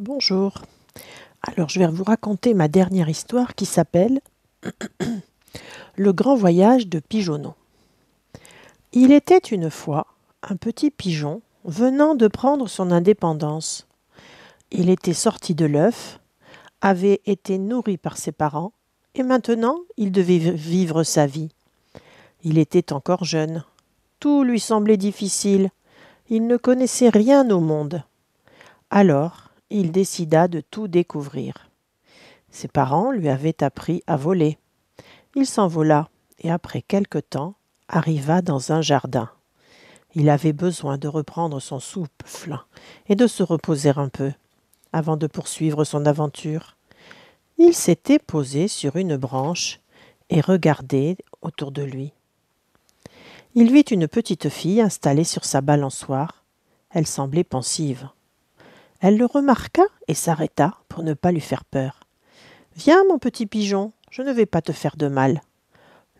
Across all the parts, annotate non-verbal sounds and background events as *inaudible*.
Bonjour. Alors, je vais vous raconter ma dernière histoire qui s'appelle *clears throat* Le grand voyage de Pigeonneau. Il était une fois un petit pigeon venant de prendre son indépendance. Il était sorti de l'œuf, avait été nourri par ses parents, et maintenant il devait vivre sa vie. Il était encore jeune. Tout lui semblait difficile. Il ne connaissait rien au monde. Alors, il décida de tout découvrir. Ses parents lui avaient appris à voler. Il s'envola et après quelque temps arriva dans un jardin. Il avait besoin de reprendre son souffle et de se reposer un peu avant de poursuivre son aventure. Il s'était posé sur une branche et regardait autour de lui. Il vit une petite fille installée sur sa balançoire. Elle semblait pensive. Elle le remarqua et s'arrêta pour ne pas lui faire peur. Viens, mon petit pigeon, je ne vais pas te faire de mal.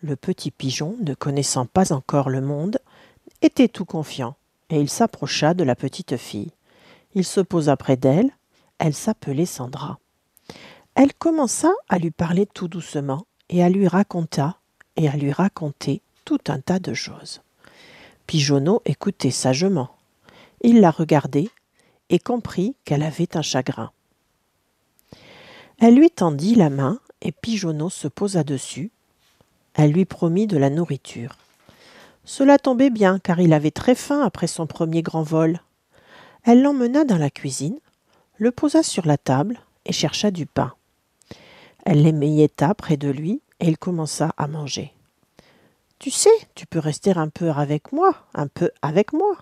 Le petit pigeon, ne connaissant pas encore le monde, était tout confiant, et il s'approcha de la petite fille. Il se posa près d'elle, elle, s'appelait Sandra. Elle commença à lui parler tout doucement, et à lui raconta, et à lui raconter tout un tas de choses. Pigeonneau écoutait sagement. Il la regardait et comprit qu'elle avait un chagrin. Elle lui tendit la main et Pigeonneau se posa dessus. Elle lui promit de la nourriture. Cela tombait bien car il avait très faim après son premier grand vol. Elle l'emmena dans la cuisine, le posa sur la table et chercha du pain. Elle l'émayait près de lui et il commença à manger. Tu sais, tu peux rester un peu avec moi, un peu avec moi.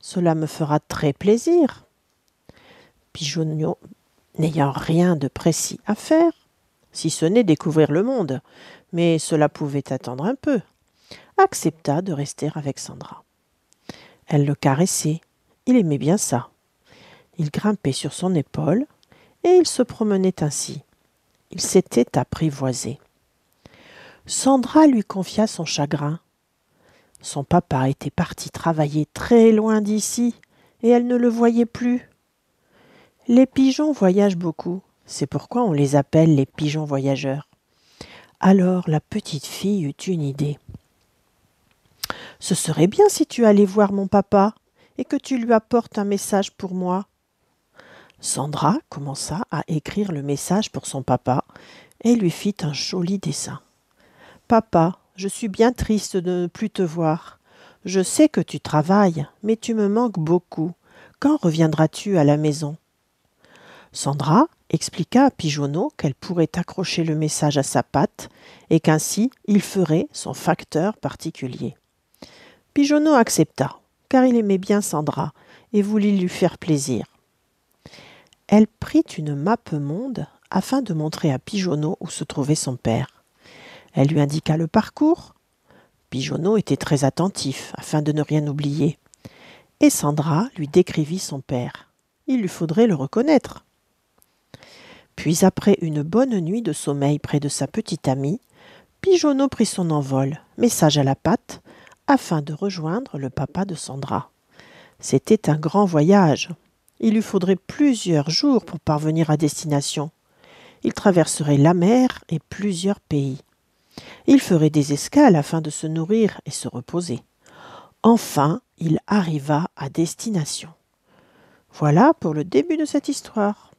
Cela me fera très plaisir. Pigeonnier n'ayant rien de précis à faire, si ce n'est découvrir le monde, mais cela pouvait attendre un peu, accepta de rester avec Sandra. Elle le caressait, il aimait bien ça. Il grimpait sur son épaule, et il se promenait ainsi. Il s'était apprivoisé. Sandra lui confia son chagrin. Son papa était parti travailler très loin d'ici, et elle ne le voyait plus. Les pigeons voyagent beaucoup, c'est pourquoi on les appelle les pigeons voyageurs. Alors la petite fille eut une idée. Ce serait bien si tu allais voir mon papa et que tu lui apportes un message pour moi. Sandra commença à écrire le message pour son papa et lui fit un joli dessin. Papa, je suis bien triste de ne plus te voir. Je sais que tu travailles, mais tu me manques beaucoup. Quand reviendras-tu à la maison Sandra expliqua à Pigeonneau qu'elle pourrait accrocher le message à sa patte et qu'ainsi il ferait son facteur particulier. Pigeonneau accepta, car il aimait bien Sandra et voulut lui faire plaisir. Elle prit une map monde afin de montrer à Pigeonneau où se trouvait son père. Elle lui indiqua le parcours. Pigeonneau était très attentif afin de ne rien oublier. Et Sandra lui décrivit son père. Il lui faudrait le reconnaître. Puis, après une bonne nuit de sommeil près de sa petite amie, Pigeonneau prit son envol, message à la patte, afin de rejoindre le papa de Sandra. C'était un grand voyage. Il lui faudrait plusieurs jours pour parvenir à destination. Il traverserait la mer et plusieurs pays. Il ferait des escales afin de se nourrir et se reposer. Enfin, il arriva à destination. Voilà pour le début de cette histoire.